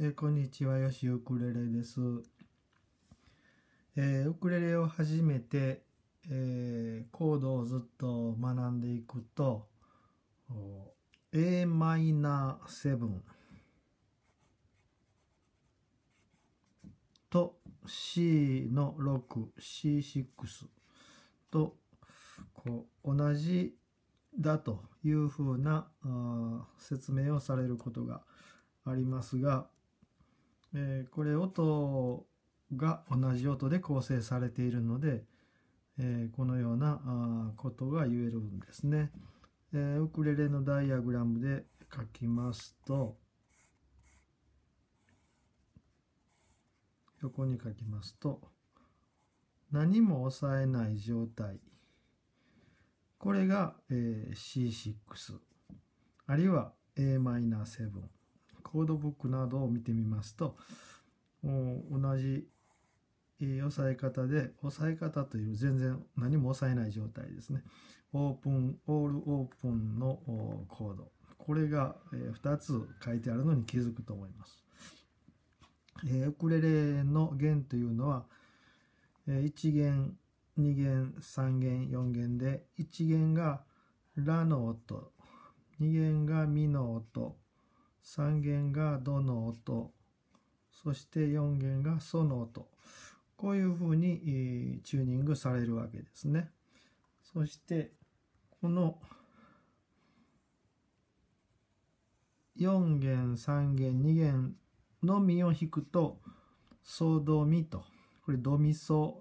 えー、こんにちは、よしウクレレです。えー、ウクレレを始めて、えー、コードをずっと学んでいくと、a ブンと C の 6C6 とこう同じだというふうなあ説明をされることがありますがえー、これ音が同じ音で構成されているので、えー、このようなことが言えるんですね、えー、ウクレレのダイアグラムで書きますと横に書きますと何も抑えない状態これが、えー、C6 あるいは Am7 コードブックなどを見てみますと同じ押さえ方で押さえ方という全然何も押さえない状態ですねオープンオールオープンのコードこれが2つ書いてあるのに気づくと思いますウクレレの弦というのは1弦2弦3弦4弦で1弦がラの音2弦がミの音3弦がドの音そして4弦がソの音こういうふうにチューニングされるわけですねそしてこの4弦3弦2弦のみを弾くとソドミとこれドミソ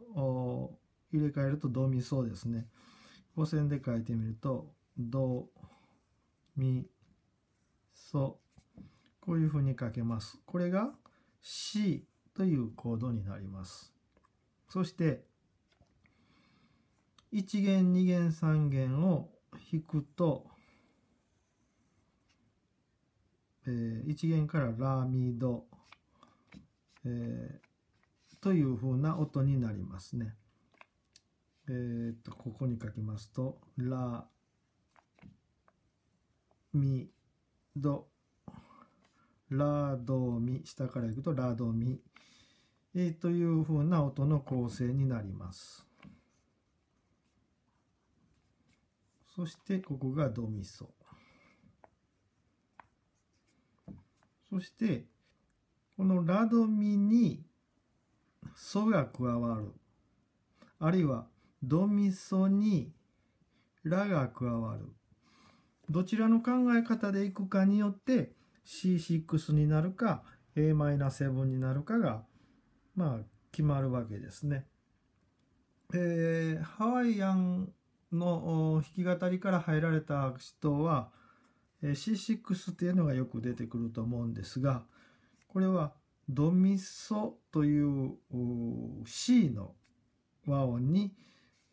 入れ替えるとドミソですね五線で書いてみるとドミソこういうふうに書けます。これが C というコードになります。そして1弦2弦3弦を弾くと、えー、1弦からラミド、えー、というふうな音になりますね。えー、っとここに書きますとラミドラドミ下からいくとラドミ、えー、というふうな音の構成になりますそしてここがドミソそしてこのラドミにソが加わるあるいはドミソにラが加わるどちらの考え方でいくかによって C6 になるか Am7 になるかが、まあ、決まるわけですね。えー、ハワイアンの弾き語りから入られた人は C6 っていうのがよく出てくると思うんですがこれはドミソという C の和音に、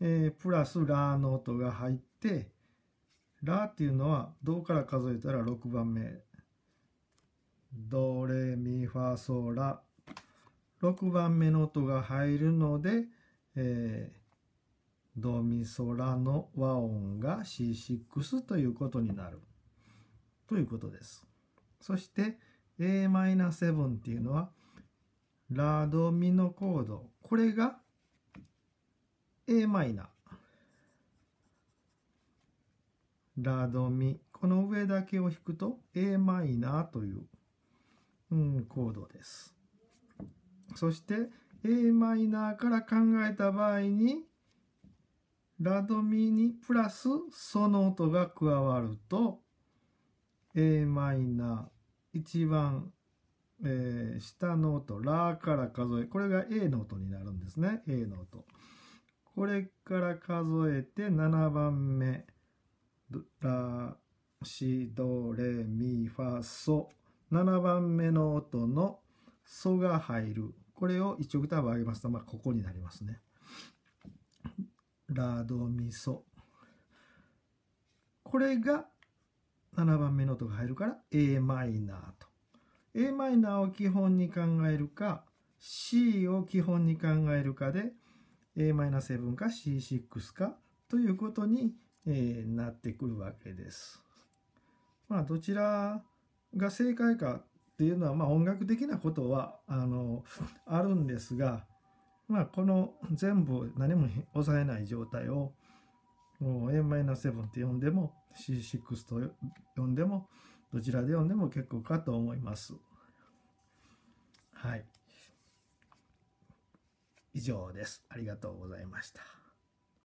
えー、プラスラーの音が入ってラーっていうのは銅から数えたら6番目ドレミファソラ6番目の音が入るので、えー、ドミソラの和音が C6 ということになるということです。そして Am7 っていうのはラドミのコードこれが Am ラドミこの上だけを弾くと Am というコードです。そして Am から考えた場合にラドミにプラスその音が加わると Am 一番、えー、下の音ラから数えこれが A の音になるんですね A の音。これから数えて7番目ラシドレミファソ7番目の音のソが入る。これを1オクターブ上げますと、まあ、ここになりますね。ラドミソ。これが7番目の音が入るから a マイナーと。a マイナーを基本に考えるか C を基本に考えるかで Am7 か C6 かということに、えなってくるわけです。まあどちらが正解かっていうのは、まあ、音楽的なことはあのあるんですが、まあ、この全部何も抑えない状態を Am7 って呼んでも C6 と呼んでもどちらで読んでも結構かと思います。はい。以上です。ありがとうございました。